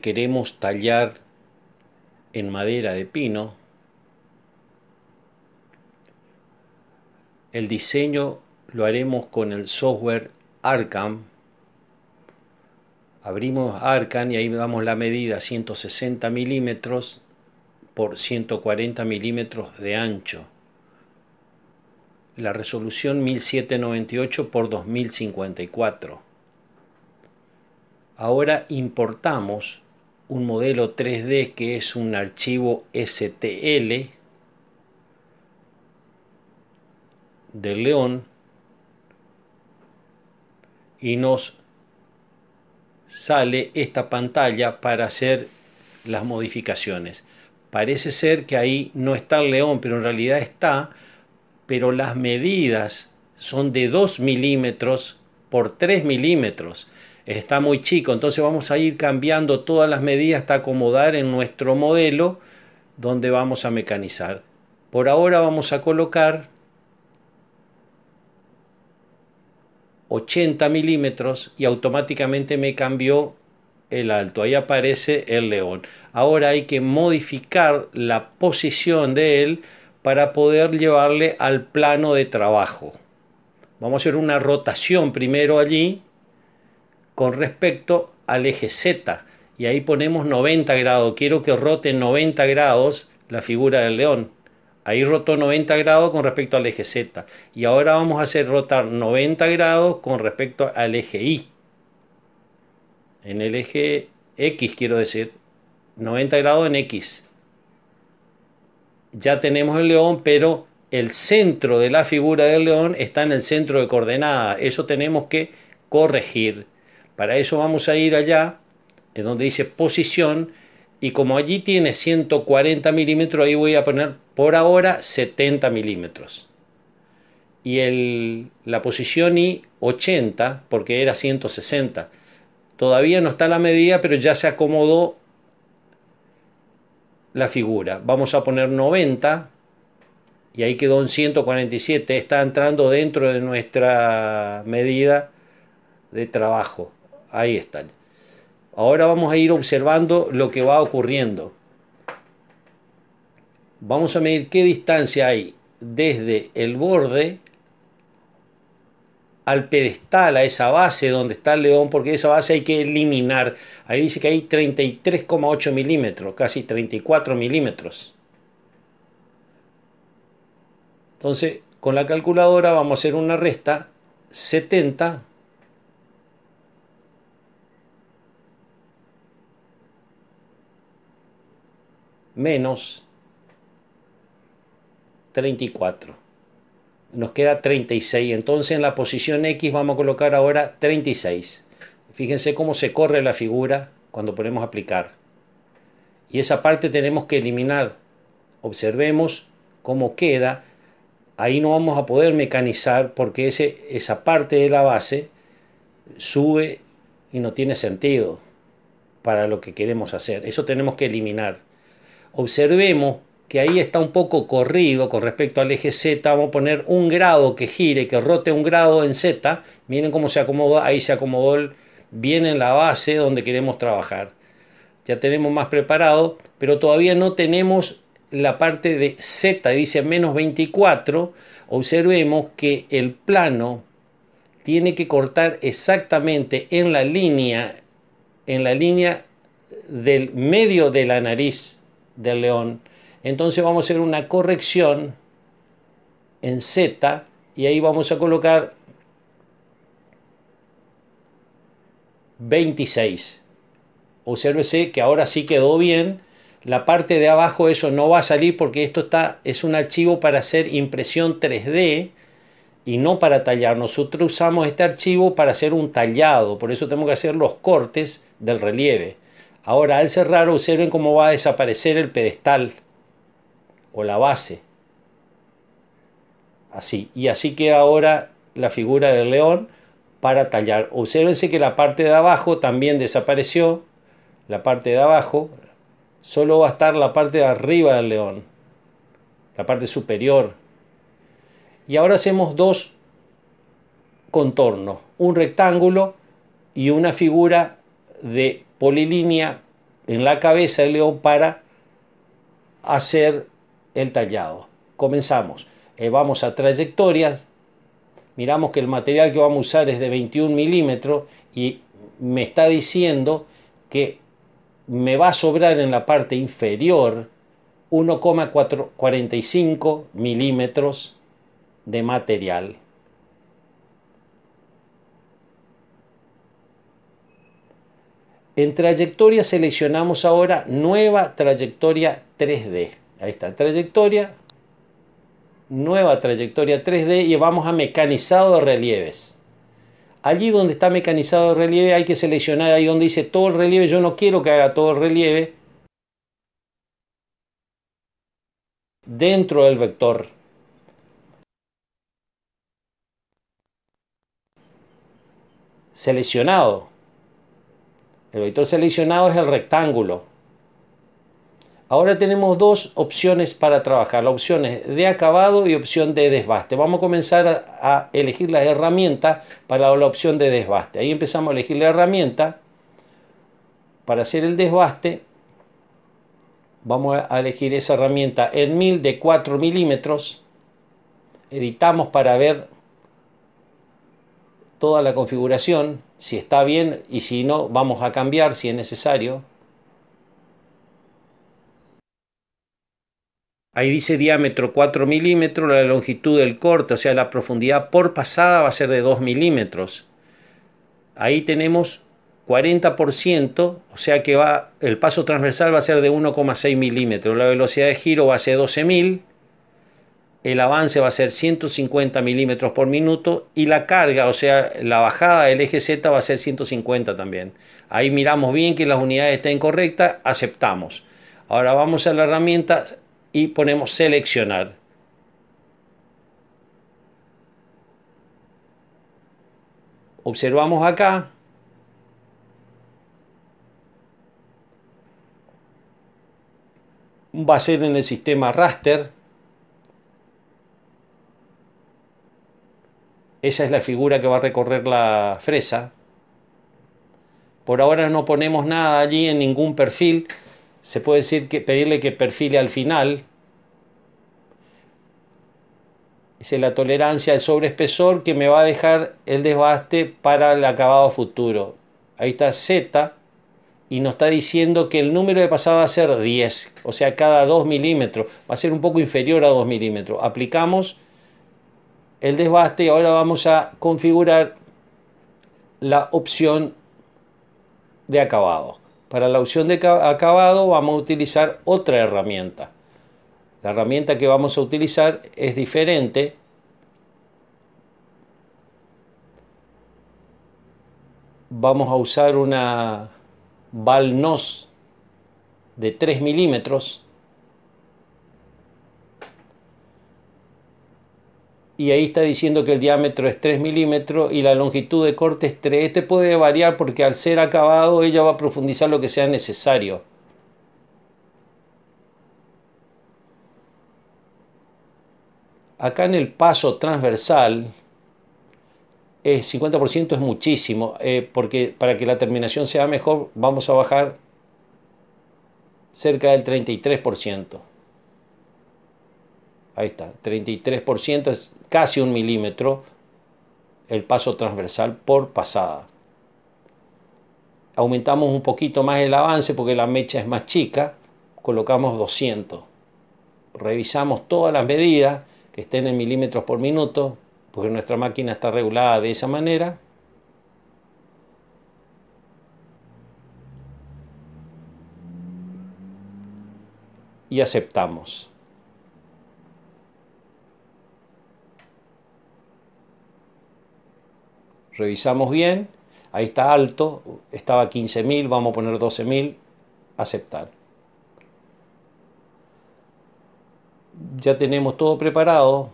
queremos tallar en madera de pino. El diseño lo haremos con el software Arcam. Abrimos Arcam y ahí damos la medida 160 milímetros por 140 milímetros de ancho. La resolución 1798 por 2054. Ahora importamos un modelo 3D que es un archivo STL del León y nos sale esta pantalla para hacer las modificaciones. Parece ser que ahí no está el león, pero en realidad está, pero las medidas son de 2 milímetros por 3 milímetros está muy chico. Entonces vamos a ir cambiando todas las medidas hasta acomodar en nuestro modelo donde vamos a mecanizar. Por ahora vamos a colocar 80 milímetros y automáticamente me cambió el alto. Ahí aparece el león. Ahora hay que modificar la posición de él para poder llevarle al plano de trabajo. Vamos a hacer una rotación primero allí con respecto al eje Z. Y ahí ponemos 90 grados. Quiero que rote 90 grados la figura del león. Ahí rotó 90 grados con respecto al eje Z. Y ahora vamos a hacer rotar 90 grados con respecto al eje Y. En el eje X quiero decir. 90 grados en X. Ya tenemos el león, pero el centro de la figura del león está en el centro de coordenada. Eso tenemos que corregir. Para eso vamos a ir allá, en donde dice posición, y como allí tiene 140 milímetros, ahí voy a poner por ahora 70 milímetros. Y el, la posición I 80, porque era 160. Todavía no está la medida, pero ya se acomodó la figura. Vamos a poner 90 y ahí quedó en 147. Está entrando dentro de nuestra medida de trabajo. Ahí están. Ahora vamos a ir observando lo que va ocurriendo. Vamos a medir qué distancia hay desde el borde al pedestal, a esa base donde está el león, porque esa base hay que eliminar. Ahí dice que hay 33,8 milímetros, casi 34 milímetros. Entonces, con la calculadora vamos a hacer una resta 70 menos 34. Nos queda 36. Entonces en la posición X vamos a colocar ahora 36. Fíjense cómo se corre la figura cuando ponemos aplicar. Y esa parte tenemos que eliminar. Observemos cómo queda. Ahí no vamos a poder mecanizar porque ese, esa parte de la base sube y no tiene sentido para lo que queremos hacer. Eso tenemos que eliminar observemos que ahí está un poco corrido con respecto al eje Z, vamos a poner un grado que gire, que rote un grado en Z, miren cómo se acomoda, ahí se acomodó bien en la base donde queremos trabajar. Ya tenemos más preparado, pero todavía no tenemos la parte de Z, dice menos 24, observemos que el plano tiene que cortar exactamente en la línea, en la línea del medio de la nariz, del león. Entonces vamos a hacer una corrección en Z y ahí vamos a colocar 26. Obsérvese que ahora sí quedó bien. La parte de abajo eso no va a salir porque esto está, es un archivo para hacer impresión 3D y no para tallar. Nosotros usamos este archivo para hacer un tallado, por eso tengo que hacer los cortes del relieve. Ahora, al cerrar, observen cómo va a desaparecer el pedestal o la base. Así. Y así queda ahora la figura del león para tallar. Obsérvense que la parte de abajo también desapareció. La parte de abajo. Solo va a estar la parte de arriba del león. La parte superior. Y ahora hacemos dos contornos. Un rectángulo y una figura de polilínea en la cabeza del león para hacer el tallado. Comenzamos. Eh, vamos a trayectorias. Miramos que el material que vamos a usar es de 21 milímetros y me está diciendo que me va a sobrar en la parte inferior 1,45 milímetros de material. En trayectoria seleccionamos ahora nueva trayectoria 3D. Ahí está, trayectoria, nueva trayectoria 3D y vamos a mecanizado de relieves. Allí donde está mecanizado de relieve hay que seleccionar ahí donde dice todo el relieve. Yo no quiero que haga todo el relieve dentro del vector. Seleccionado el vector seleccionado es el rectángulo. Ahora tenemos dos opciones para trabajar, opciones de acabado y opción de desbaste. Vamos a comenzar a elegir las herramientas para la opción de desbaste. Ahí empezamos a elegir la herramienta. Para hacer el desbaste vamos a elegir esa herramienta en mil de 4 milímetros. Editamos para ver toda la configuración, si está bien y si no, vamos a cambiar si es necesario. Ahí dice diámetro 4 milímetros, la longitud del corte, o sea, la profundidad por pasada va a ser de 2 milímetros. Ahí tenemos 40%, o sea que va, el paso transversal va a ser de 1,6 milímetros, la velocidad de giro va a ser mil el avance va a ser 150 milímetros por minuto y la carga, o sea, la bajada del eje Z va a ser 150 también. Ahí miramos bien que las unidades estén correctas, aceptamos. Ahora vamos a la herramienta y ponemos seleccionar. Observamos acá. Va a ser en el sistema raster Esa es la figura que va a recorrer la fresa. Por ahora no ponemos nada allí en ningún perfil. Se puede decir que pedirle que perfile al final. Dice la tolerancia al sobreespesor que me va a dejar el desbaste para el acabado futuro. Ahí está Z y nos está diciendo que el número de pasado va a ser 10, o sea, cada 2 milímetros, va a ser un poco inferior a 2 milímetros. Aplicamos el desbaste ahora vamos a configurar la opción de acabado. Para la opción de acabado vamos a utilizar otra herramienta. La herramienta que vamos a utilizar es diferente. Vamos a usar una Valnos de 3 milímetros y ahí está diciendo que el diámetro es 3 milímetros y la longitud de corte es 3. Este puede variar porque al ser acabado ella va a profundizar lo que sea necesario. Acá en el paso transversal, el eh, 50% es muchísimo, eh, porque para que la terminación sea mejor vamos a bajar cerca del 33%. Ahí está, 33% es casi un milímetro el paso transversal por pasada. Aumentamos un poquito más el avance porque la mecha es más chica, colocamos 200. Revisamos todas las medidas que estén en milímetros por minuto, porque nuestra máquina está regulada de esa manera. Y aceptamos. revisamos bien, ahí está alto, estaba 15.000, vamos a poner 12.000, aceptar. Ya tenemos todo preparado.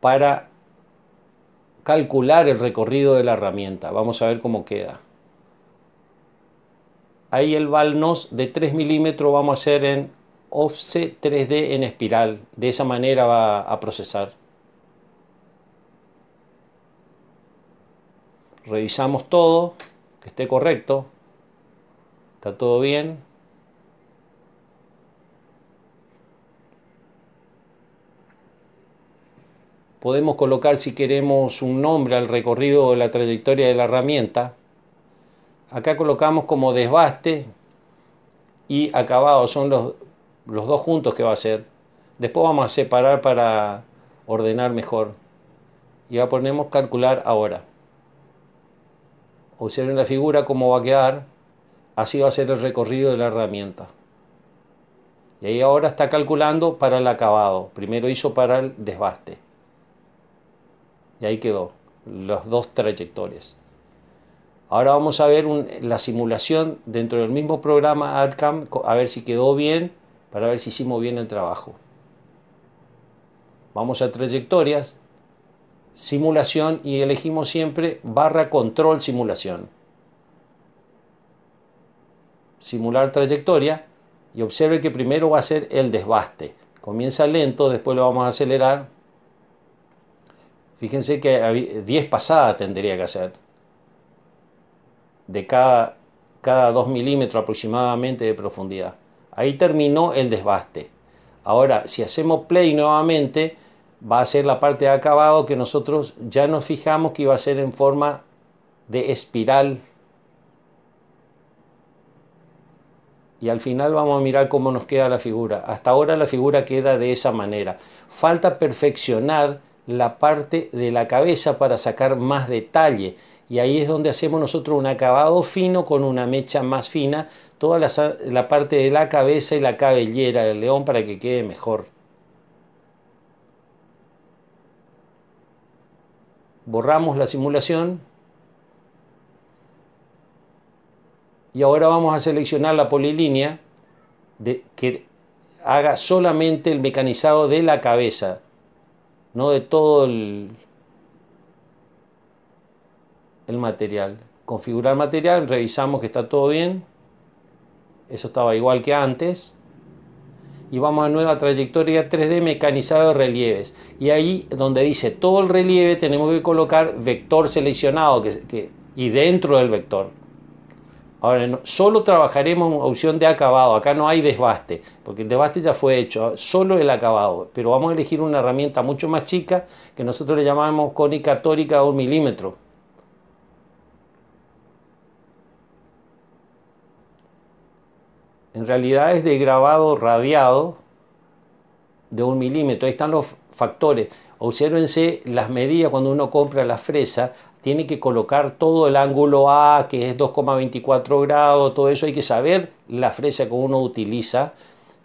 para calcular el recorrido de la herramienta. Vamos a ver cómo queda. Ahí el valnos de 3 milímetros vamos a hacer en offset 3D en espiral. De esa manera va a procesar. Revisamos todo, que esté correcto. Está todo bien. Podemos colocar si queremos un nombre al recorrido de la trayectoria de la herramienta. Acá colocamos como desbaste y acabado son los los dos juntos que va a ser Después vamos a separar para ordenar mejor. Y ya ponemos calcular ahora. Observen la figura cómo va a quedar. Así va a ser el recorrido de la herramienta. Y ahí ahora está calculando para el acabado. Primero hizo para el desbaste. Y ahí quedó las dos trayectorias. Ahora vamos a ver la simulación dentro del mismo programa AdCam, a ver si quedó bien para ver si hicimos bien el trabajo. Vamos a trayectorias, simulación y elegimos siempre barra control simulación. Simular trayectoria y observe que primero va a ser el desbaste. Comienza lento, después lo vamos a acelerar. Fíjense que 10 pasadas tendría que hacer. De cada, cada 2 milímetros aproximadamente de profundidad. Ahí terminó el desbaste. Ahora, si hacemos play nuevamente, va a ser la parte de acabado que nosotros ya nos fijamos que iba a ser en forma de espiral. Y al final vamos a mirar cómo nos queda la figura. Hasta ahora la figura queda de esa manera. Falta perfeccionar la parte de la cabeza para sacar más detalle. Y ahí es donde hacemos nosotros un acabado fino con una mecha más fina, toda la, parte de la cabeza y la cabellera del león para que quede mejor. Borramos la simulación. Y ahora vamos a seleccionar la polilínea de, que haga solamente el mecanizado de la cabeza no de todo el, material. Configurar material, revisamos que está todo bien, eso estaba igual que antes. Y vamos a nueva trayectoria 3D mecanizado de relieves. Y ahí donde dice todo el relieve tenemos que colocar vector seleccionado que, y dentro del vector. Ahora, solo trabajaremos en opción de acabado, acá no hay desbaste, porque el desbaste ya fue hecho, ¿ah? solo el acabado, pero vamos a elegir una herramienta mucho más chica que nosotros le llamamos cónica tórica de un milímetro. En realidad es de grabado radiado de un milímetro, ahí están los factores. Obsérvense las medidas cuando uno compra la fresa, tiene que colocar todo el ángulo A, que es 2,24 grados, todo eso hay que saber la fresa que uno utiliza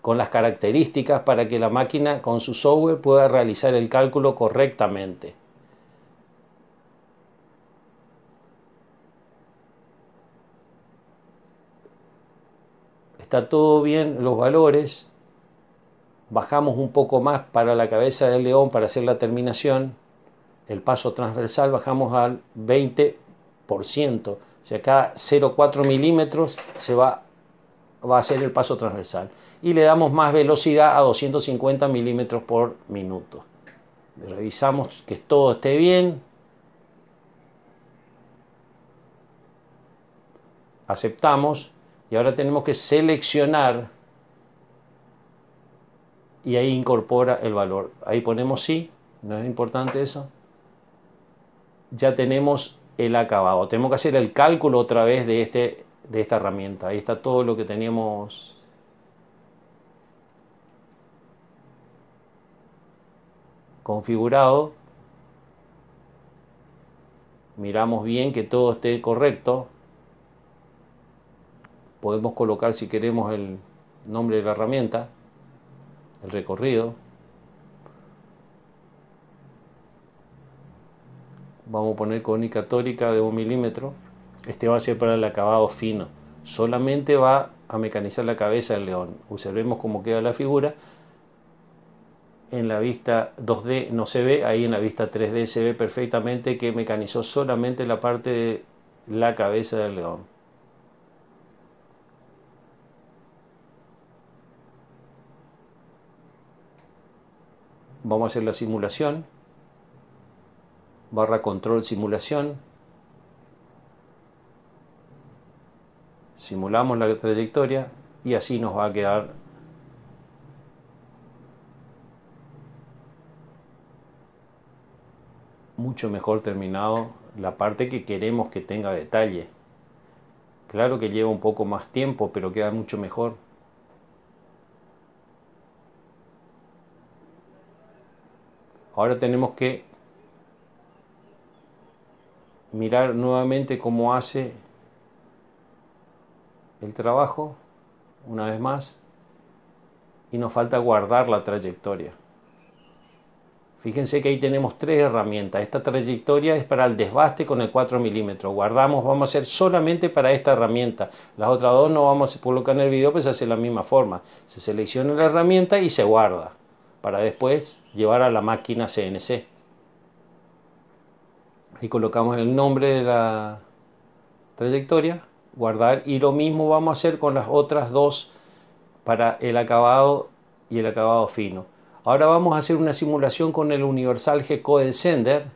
con las características para que la máquina con su software pueda realizar el cálculo correctamente. Está todo bien los valores. Bajamos un poco más para la cabeza del león para hacer la terminación el paso transversal bajamos al 20%. O sea, cada 0,4 milímetros se va, va a ser el paso transversal. Y le damos más velocidad a 250 milímetros por minuto. Revisamos que todo esté bien. Aceptamos. Y ahora tenemos que seleccionar y ahí incorpora el valor. Ahí ponemos sí, no es importante eso ya tenemos el acabado. Tenemos que hacer el cálculo otra vez de, este, de esta herramienta. Ahí está todo lo que teníamos. configurado miramos bien que todo esté correcto podemos colocar si queremos el nombre de la herramienta el recorrido vamos a poner con tórica de un milímetro, este va a ser para el acabado fino. Solamente va a mecanizar la cabeza del león. Observemos cómo queda la figura. En la vista 2D no se ve, ahí en la vista 3D se ve perfectamente que mecanizó solamente la parte de la cabeza del león. Vamos a hacer la simulación barra control simulación. Simulamos la trayectoria y así nos va a quedar mucho mejor terminado la parte que queremos que tenga detalle. Claro que lleva un poco más tiempo, pero queda mucho mejor. Ahora tenemos que mirar nuevamente cómo hace el trabajo, una vez más, y nos falta guardar la trayectoria. Fíjense que ahí tenemos tres herramientas. Esta trayectoria es para el desbaste con el 4 milímetros. Guardamos, vamos a hacer solamente para esta herramienta. Las otras dos no vamos a colocar en el video, pues se hace la misma forma. Se selecciona la herramienta y se guarda para después llevar a la máquina CNC y colocamos el nombre de la trayectoria, guardar y lo mismo vamos a hacer con las otras dos para el acabado y el acabado fino. Ahora vamos a hacer una simulación con el universal G co-descender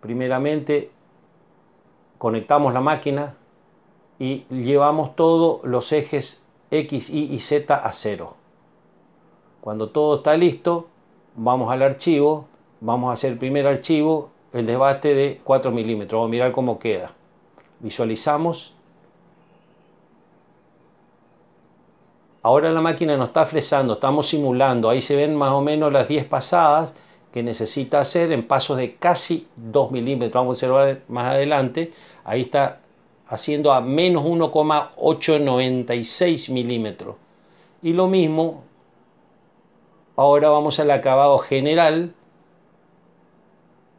Primeramente conectamos la máquina y llevamos todos los ejes X, Y y Z a cero. Cuando todo está listo, vamos al archivo, vamos a hacer el primer archivo el desbaste de 4 milímetros. Vamos a mirar cómo queda. Visualizamos. Ahora la máquina nos está fresando, estamos simulando. Ahí se ven más o menos las 10 pasadas que necesita hacer en pasos de casi 2 milímetros. Vamos a observar más adelante. Ahí está haciendo a menos 1,896 milímetros. Y lo mismo, ahora vamos al acabado general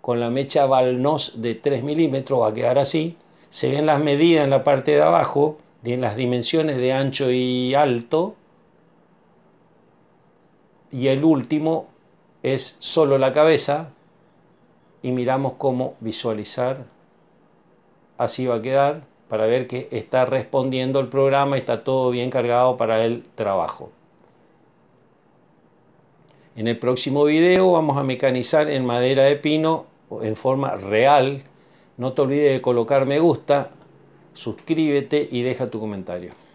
con la mecha Valnos de 3 milímetros, va a quedar así. Se ven las medidas en la parte de abajo, en las dimensiones de ancho y alto. Y el último es solo la cabeza. Y miramos cómo visualizar. Así va a quedar para ver que está respondiendo el programa, está todo bien cargado para el trabajo. En el próximo video vamos a mecanizar en madera de pino en forma real. No te olvides de colocar me gusta, suscríbete y deja tu comentario.